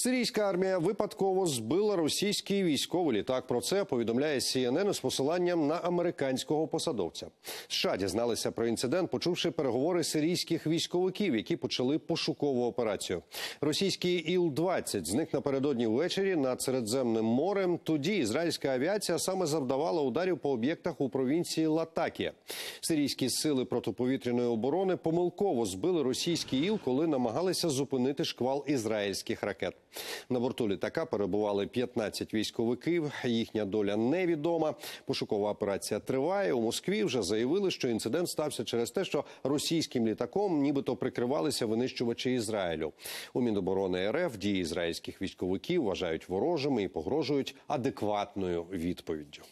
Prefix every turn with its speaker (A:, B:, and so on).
A: Сирійська армія випадково збила російський військовий літак. Про це повідомляє CNN з посиланням на американського посадовця. США дізналися про інцидент, почувши переговори сирійських військовиків, які почали пошукову операцію. Російський іл 20 зник напередодні ввечері над Середземним морем. Тоді ізраїльська авіація саме завдавала ударів по об'єктах у провінції Латакія. Сирійські сили протиповітряної оборони помилково збили російський іл, коли намагалися зупинити шквал ізраїльських ракет. На борту літака перебували 15 військовиків. Їхня доля невідома. Пошукова операція триває. У Москві вже заявили, що інцидент стався через те, що російським літаком, нібито прикривалися винищувачі Ізраїлю. У Міноборони РФ дії ізраїльських військовиків вважають ворожими і погрожують адекватною відповіддю.